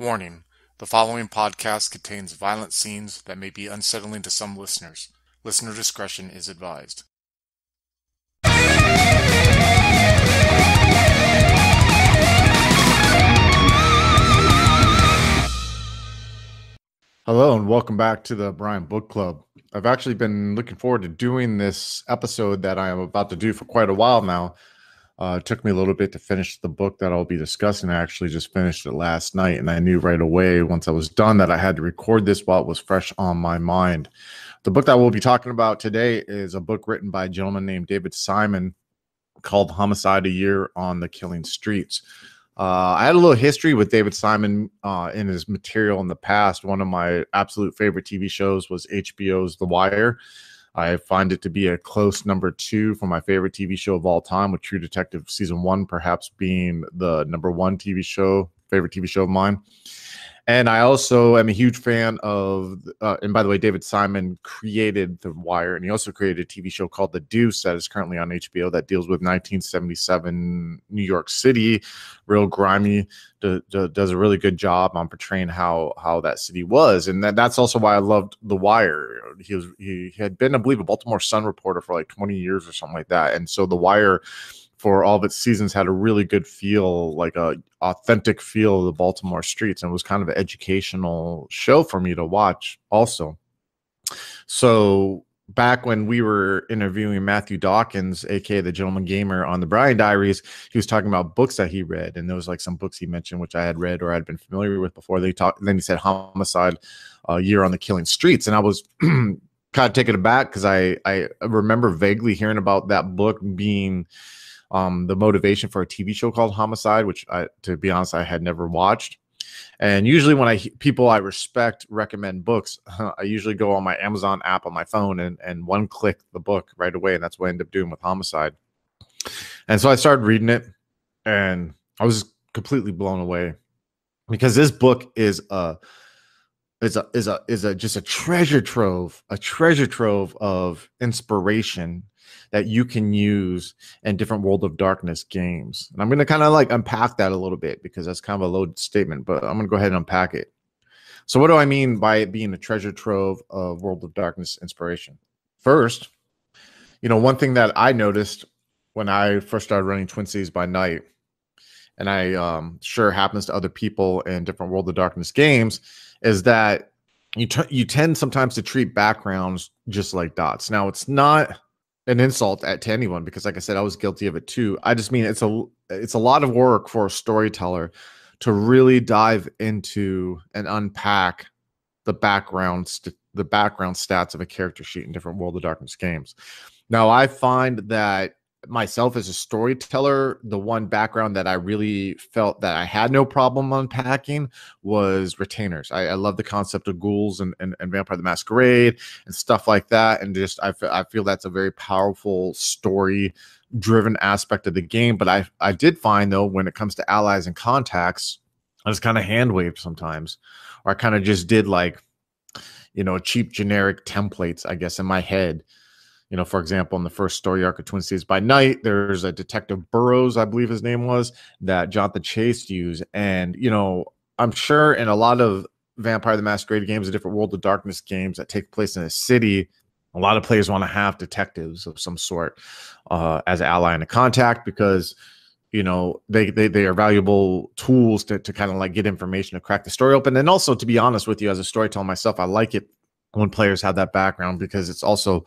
Warning the following podcast contains violent scenes that may be unsettling to some listeners. Listener discretion is advised. Hello, and welcome back to the Brian Book Club. I've actually been looking forward to doing this episode that I am about to do for quite a while now uh, it took me a little bit to finish the book that I'll be discussing. I actually just finished it last night, and I knew right away once I was done that I had to record this while it was fresh on my mind. The book that we'll be talking about today is a book written by a gentleman named David Simon called Homicide a Year on the Killing Streets. Uh, I had a little history with David Simon uh, in his material in the past. One of my absolute favorite TV shows was HBO's The Wire. I find it to be a close number two for my favorite TV show of all time, with True Detective season one perhaps being the number one TV show, favorite TV show of mine. And I also am a huge fan of, uh, and by the way, David Simon created The Wire, and he also created a TV show called The Deuce that is currently on HBO that deals with 1977 New York City, real grimy. D- d- does a really good job on portraying how how that city was, and that, that's also why I loved The Wire. He was he, he had been, I believe, a Baltimore Sun reporter for like 20 years or something like that, and so The Wire for all of its seasons had a really good feel, like a authentic feel of the Baltimore streets, and was kind of an educational show for me to watch also. So back when we were interviewing Matthew Dawkins, aka the Gentleman Gamer, on the Brian Diaries, he was talking about books that he read, and there was like some books he mentioned which I had read or I'd been familiar with before. They talked, then he said homicide, a uh, year on the killing streets, and I was kind of taken aback because I I remember vaguely hearing about that book being um, the motivation for a TV show called Homicide, which I, to be honest, I had never watched. And usually, when I people I respect recommend books, I usually go on my Amazon app on my phone and and one click the book right away, and that's what I end up doing with Homicide. And so I started reading it, and I was completely blown away because this book is a is a is a is a just a treasure trove, a treasure trove of inspiration that you can use in different World of Darkness games. And I'm going to kind of like unpack that a little bit because that's kind of a loaded statement, but I'm going to go ahead and unpack it. So, what do I mean by it being a treasure trove of World of Darkness inspiration? First, you know, one thing that I noticed when I first started running Twin Cities by Night, and I um, sure happens to other people in different World of Darkness games, is that you t- you tend sometimes to treat backgrounds just like dots. Now, it's not an insult at to anyone because like I said I was guilty of it too. I just mean it's a it's a lot of work for a storyteller to really dive into and unpack the background st- the background stats of a character sheet in different World of Darkness games. Now I find that myself as a storyteller, the one background that I really felt that I had no problem unpacking was retainers. I, I love the concept of ghouls and, and, and, Vampire the Masquerade and stuff like that. And just, I, I feel that's a very powerful story driven aspect of the game. But I, I did find though, when it comes to allies and contacts, I was kind of hand waved sometimes, or I kind of just did like, you know, cheap generic templates, I guess, in my head you know, for example, in the first story arc of Twin Cities by Night, there's a detective Burrows, I believe his name was, that Jonathan Chase used. And, you know, I'm sure in a lot of Vampire the Masquerade games, the different World of Darkness games that take place in a city, a lot of players want to have detectives of some sort uh, as an ally and a contact because you know they they, they are valuable tools to, to kind of like get information to crack the story open and also to be honest with you as a storyteller myself i like it when players have that background because it's also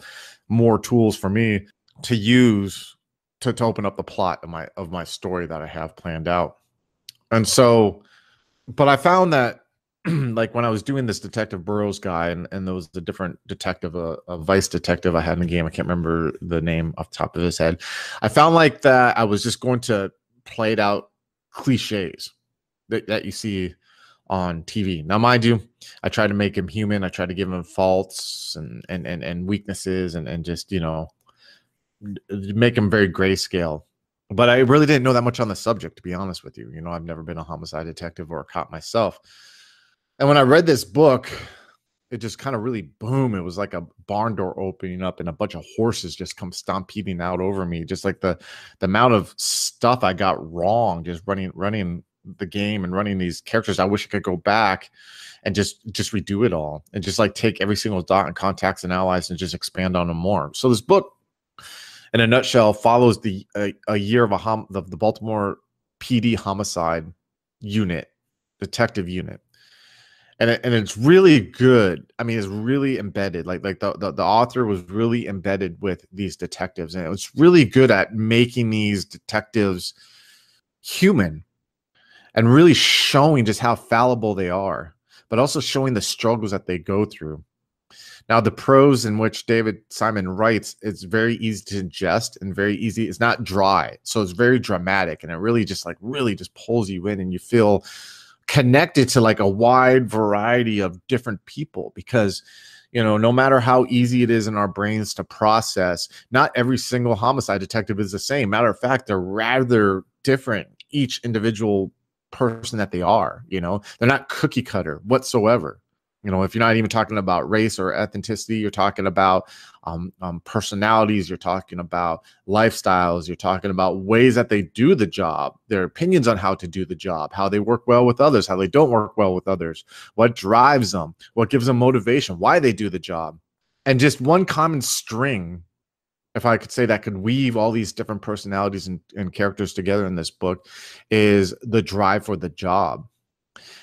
more tools for me to use to, to open up the plot of my of my story that I have planned out. And so, but I found that like when I was doing this Detective Burrows guy, and, and there was a different detective, a, a, vice detective I had in the game. I can't remember the name off the top of his head. I found like that I was just going to play it out cliches that, that you see on TV. Now, mind you, I try to make him human. I try to give him faults and and and, and weaknesses and and just you know make him very grayscale. But I really didn't know that much on the subject, to be honest with you. You know, I've never been a homicide detective or a cop myself. And when I read this book, it just kind of really boom. It was like a barn door opening up and a bunch of horses just come stomping out over me. Just like the the amount of stuff I got wrong, just running running the game and running these characters i wish i could go back and just just redo it all and just like take every single dot and contacts and allies and just expand on them more so this book in a nutshell follows the a, a year of a hom- the, the baltimore pd homicide unit detective unit and, it, and it's really good i mean it's really embedded like like the, the, the author was really embedded with these detectives and it was really good at making these detectives human and really showing just how fallible they are, but also showing the struggles that they go through. Now, the prose in which David Simon writes, is very easy to ingest and very easy. It's not dry. So it's very dramatic and it really just like really just pulls you in and you feel connected to like a wide variety of different people because you know no matter how easy it is in our brains to process not every single homicide detective is the same matter of fact they're rather different each individual person that they are. You know, they're not cookie cutter whatsoever. You know, if you're not even talking about race or ethnicity, you're talking about um, um, personalities, you're talking about lifestyles, you're talking about ways that they do the job, their opinions on how to do the job, how they work well with others, how they don't work well with others, what drives them, what gives them motivation, why they do the job. And just one common string if I could say that could weave all these different personalities and, and characters together in this book is the drive for the job.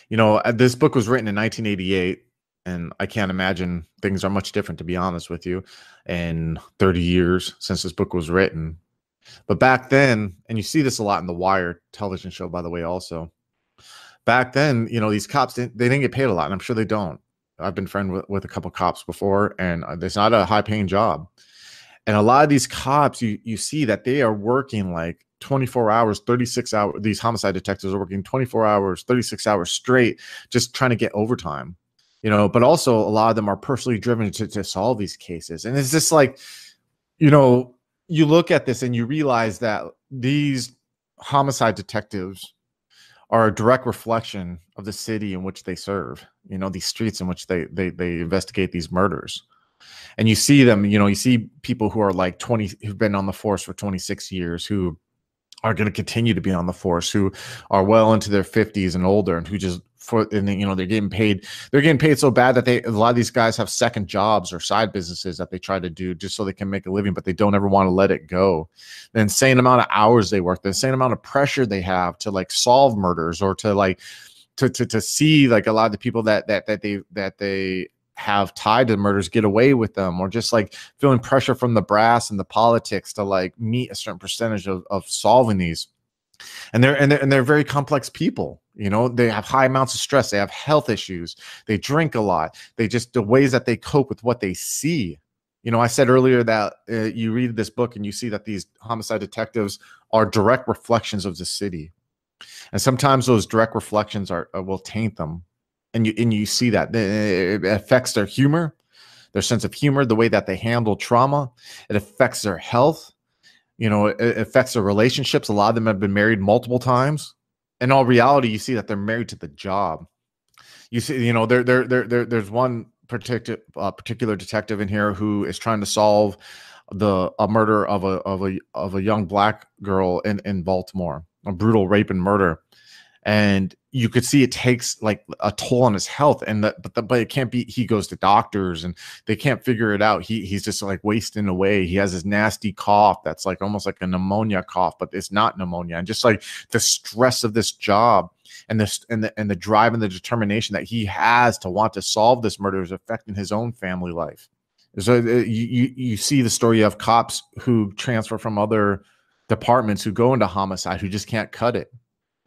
You know, uh, this book was written in 1988 and I can't imagine things are much different to be honest with you in 30 years since this book was written. But back then, and you see this a lot in the Wire television show by the way also. Back then, you know, these cops didn't, they didn't get paid a lot and I'm sure they don't. I've been friend with, with a couple cops before and uh, it's not a high paying job and a lot of these cops you you see that they are working like 24 hours 36 hours these homicide detectives are working 24 hours 36 hours straight just trying to get overtime you know but also a lot of them are personally driven to, to solve these cases and it's just like you know you look at this and you realize that these homicide detectives are a direct reflection of the city in which they serve you know these streets in which they they, they investigate these murders and you see them you know you see people who are like 20 who've been on the force for 26 years who are going to continue to be on the force who are well into their 50s and older and who just for and you know they're getting paid they're getting paid so bad that they a lot of these guys have second jobs or side businesses that they try to do just so they can make a living but they don't ever want to let it go the insane amount of hours they work the insane amount of pressure they have to like solve murders or to like to, to, to see like a lot of the people that that that they that they have tied to the murders get away with them or just like feeling pressure from the brass and the politics to like meet a certain percentage of, of solving these and they're, and they're and they're very complex people you know they have high amounts of stress they have health issues they drink a lot they just the ways that they cope with what they see you know i said earlier that uh, you read this book and you see that these homicide detectives are direct reflections of the city and sometimes those direct reflections are uh, will taint them and you and you see that eh, it affects their humor, their sense of humor, the way that they handle trauma. It affects their health. You know, it affects their relationships. A lot of them have been married multiple times. In all reality, you see that they're married to the job. You see, you know, there, there, there, there there's one particular uh, particular detective in here who is trying to solve the a murder of a of a of a young black girl in in Baltimore, a brutal rape and murder and you could see it takes like a toll on his health and that but the, but it can't be he goes to doctors and they can't figure it out he he's just like wasting away he has this nasty cough that's like almost like a pneumonia cough but it's not pneumonia and just like the stress of this job and this and the and the drive and the determination that he has to want to solve this murder is affecting his own family life so uh, you, you see the story of cops who transfer from other departments who go into homicide who just can't cut it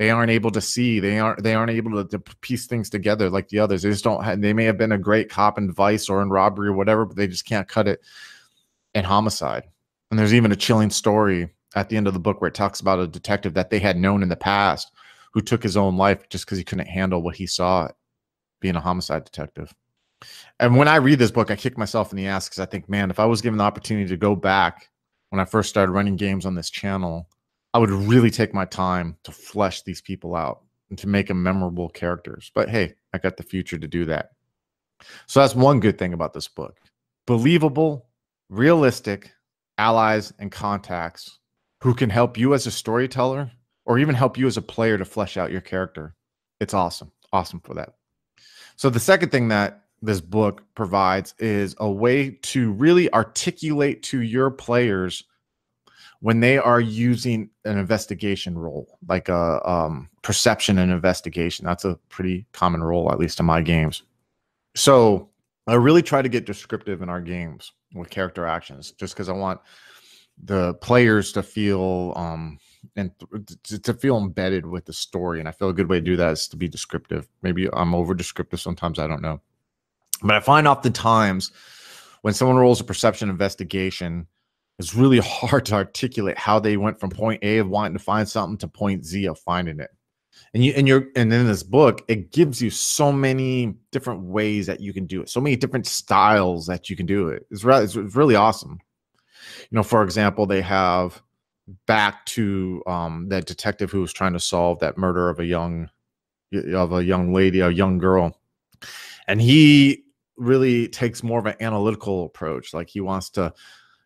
they aren't able to see they aren't they aren't able to, to, piece things together like the others they just don't have, they may have been a great cop in vice or in robbery or whatever but they just can't cut it in homicide and there's even a chilling story at the end of the book where it talks about a detective that they had known in the past who took his own life just because he couldn't handle what he saw being a homicide detective and when i read this book i kick myself in the ass because i think man if i was given the opportunity to go back when i first started running games on this channel I would really take my time to flesh these people out and to make them memorable characters. But hey, I got the future to do that. So that's one good thing about this book. Believable, realistic allies and contacts who can help you as a storyteller or even help you as a player to flesh out your character. It's awesome. Awesome for that. So the second thing that this book provides is a way to really articulate to your players when they are using an investigation role, like a um, perception and investigation. That's a pretty common role, at least in my games. So I really try to get descriptive in our games with character actions, just because I want the players to feel um, and th- to feel embedded with the story. And I feel a good way to do that is to be descriptive. Maybe I'm over descriptive sometimes. I don't know, but I find oftentimes when someone rolls a perception investigation it's really hard to articulate how they went from point A of wanting to find something to point Z of finding it. And you and you're and in this book, it gives you so many different ways that you can do it, so many different styles that you can do it. It's really it's really awesome. You know, for example, they have back to um, that detective who was trying to solve that murder of a young of a young lady, a young girl, and he really takes more of an analytical approach. Like he wants to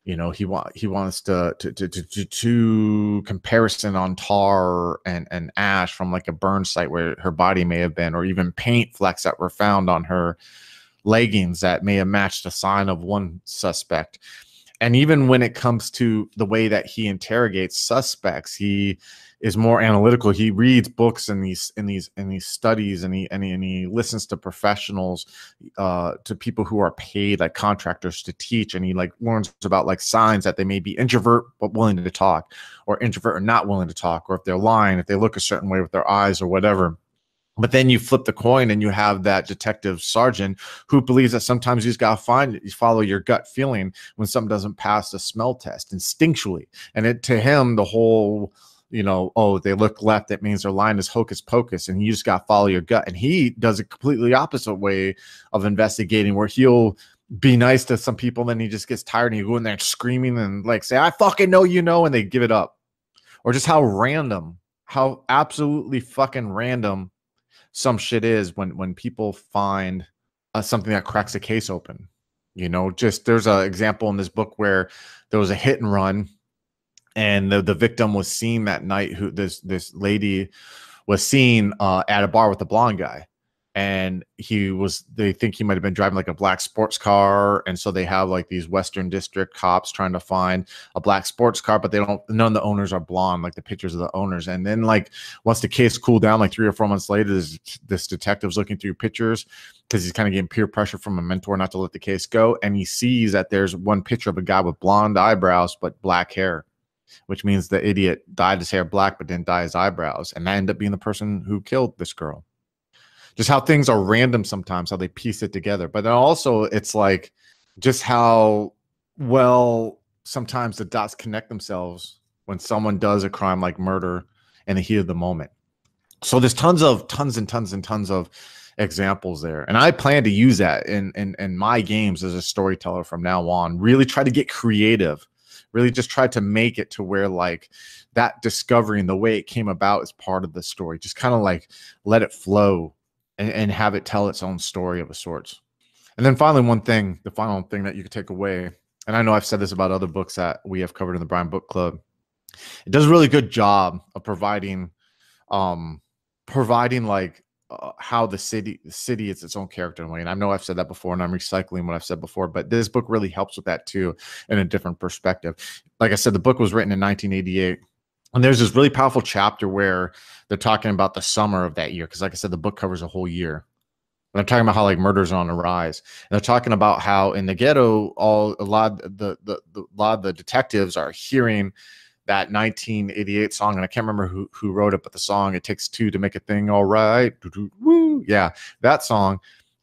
you know he want he wants to to to to, to comparison on tar and and ash from like a burn site where her body may have been or even paint flecks that were found on her leggings that may have matched a sign of one suspect and even when it comes to the way that he interrogates suspects he is more analytical. He reads books and these and these and these studies, and he and he, and he listens to professionals, uh, to people who are paid like contractors to teach, and he like learns about like signs that they may be introvert but willing to talk, or introvert or not willing to talk, or if they're lying, if they look a certain way with their eyes or whatever. But then you flip the coin and you have that detective sergeant who believes that sometimes you just gotta find it. You follow your gut feeling when something doesn't pass the smell test instinctually. And it to him, the whole you know, oh, they look left. That means their line is hocus pocus, and you just got to follow your gut. And he does a completely opposite way of investigating, where he'll be nice to some people, and then he just gets tired and he go in there screaming and like say, "I fucking know you know," and they give it up. Or just how random, how absolutely fucking random some shit is when when people find uh, something that cracks a case open. You know, just there's an example in this book where there was a hit and run and the, the victim was seen that night who this this lady was seen uh, at a bar with a blonde guy and he was they think he might have been driving like a black sports car and so they have like these western district cops trying to find a black sports car but they don't none of the owners are blonde like the pictures of the owners and then like once the case cooled down like three or four months later this, this detective's looking through pictures because he's kind of getting peer pressure from a mentor not to let the case go and he sees that there's one picture of a guy with blonde eyebrows but black hair which means the idiot dyed his hair black but didn't dye his eyebrows. And that ended up being the person who killed this girl. Just how things are random sometimes, how they piece it together. But then also, it's like just how well sometimes the dots connect themselves when someone does a crime like murder in the heat of the moment. So there's tons of tons and tons and tons of examples there. And I plan to use that in in, in my games as a storyteller from now on. Really try to get creative really just tried to make it to where like that discovery and the way it came about is part of the story. Just kind of like let it flow and, and have it tell its own story of a sorts. And then finally, one thing, the final thing that you could take away, and I know I've said this about other books that we have covered in the Brian Book Club, it does a really good job of providing um providing like uh, how the city the city is its own character in a way. And I know I've said that before, and I'm recycling what I've said before, but this book really helps with that too, in a different perspective. Like I said, the book was written in 1988. And there's this really powerful chapter where they're talking about the summer of that year. Cause like I said, the book covers a whole year. And they're talking about how like murders on the rise. And they're talking about how in the ghetto, all a lot the the, the a lot of the detectives are hearing that 1988 song, and I can't remember who who wrote it, but the song "It Takes Two to Make a Thing All Right," yeah, that song.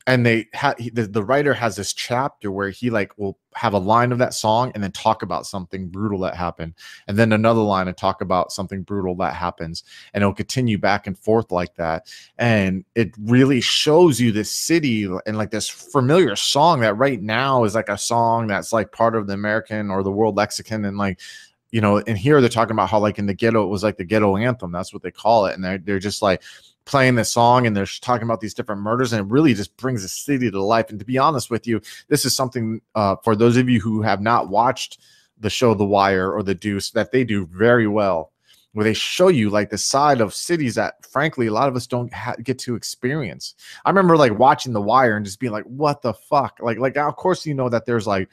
And they had the, the writer has this chapter where he like will have a line of that song and then talk about something brutal that happened, and then another line and talk about something brutal that happens, and it'll continue back and forth like that. And it really shows you this city and like this familiar song that right now is like a song that's like part of the American or the world lexicon, and like you know, and here they're talking about how like in the ghetto it was like the ghetto anthem. That's what they call it, and they're they're just like playing this song and they're talking about these different murders and it really just brings the city to life and to be honest with you this is something uh, for those of you who have not watched the show the wire or the deuce that they do very well where they show you like the side of cities that frankly a lot of us don't ha- get to experience i remember like watching the wire and just being like what the fuck like like of course you know that there's like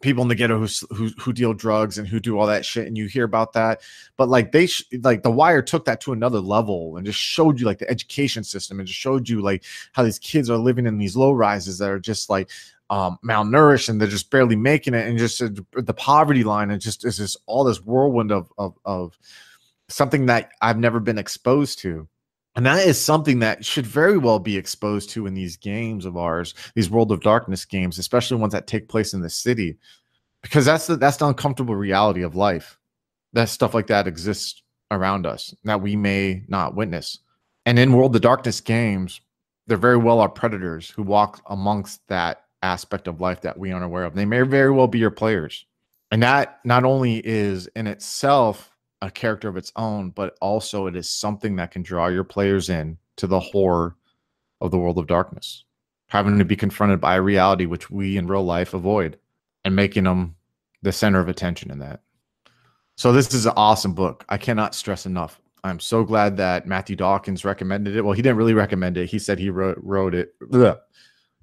people in the ghetto who, who, who deal drugs and who do all that shit and you hear about that but like they sh- like the wire took that to another level and just showed you like the education system and just showed you like how these kids are living in these low rises that are just like um, malnourished and they're just barely making it and just uh, the poverty line and just is just all this whirlwind of, of of something that I've never been exposed to and that is something that should very well be exposed to in these games of ours, these World of Darkness games, especially ones that take place in the city, because that's the, that's the uncomfortable reality of life. That stuff like that exists around us that we may not witness. And in World of Darkness games, there very well are predators who walk amongst that aspect of life that we aren't aware of. They may very well be your players. And that not only is in itself a character of its own, but also it is something that can draw your players in to the horror of the world of darkness. Having to be confronted by a reality which we in real life avoid and making them the center of attention in that. So, this is an awesome book. I cannot stress enough. I'm so glad that Matthew Dawkins recommended it. Well, he didn't really recommend it. He said he wrote, wrote it.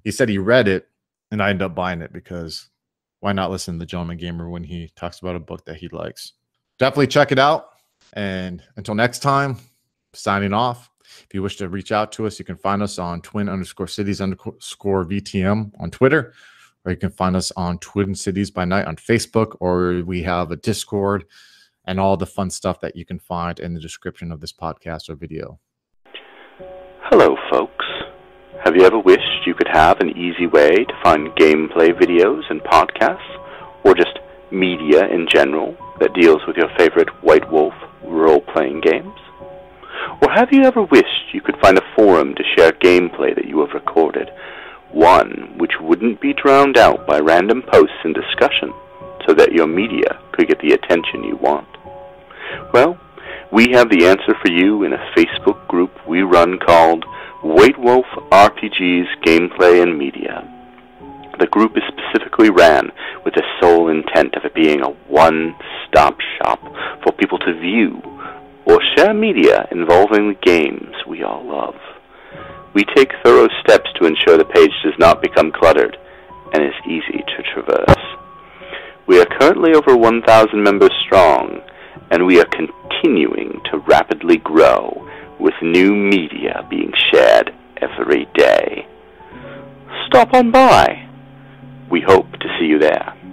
He said he read it, and I ended up buying it because why not listen to the gentleman gamer when he talks about a book that he likes? definitely check it out. And until next time, signing off. If you wish to reach out to us, you can find us on twin underscore cities underscore VTM on Twitter, or you can find us on Twin Cities by Night on Facebook, or we have a Discord and all the fun stuff that you can find in the description of this podcast or video. Hello, folks. Have you ever wished you could have an easy way to find gameplay videos and podcasts, or just media in general? that deals with your favorite White Wolf role playing games? Or have you ever wished you could find a forum to share gameplay that you have recorded, one which wouldn't be drowned out by random posts and discussion, so that your media could get the attention you want? Well, we have the answer for you in a Facebook group we run called White Wolf RPGs Gameplay and Media. The group is specifically ran with the sole intent of it being a one one-stop shop for people to view or share media involving the games we all love. We take thorough steps to ensure the page does not become cluttered and is easy to traverse. We are currently over 1,000 members strong, and we are continuing to rapidly grow with new media being shared every day. Stop on by. We hope to see you there.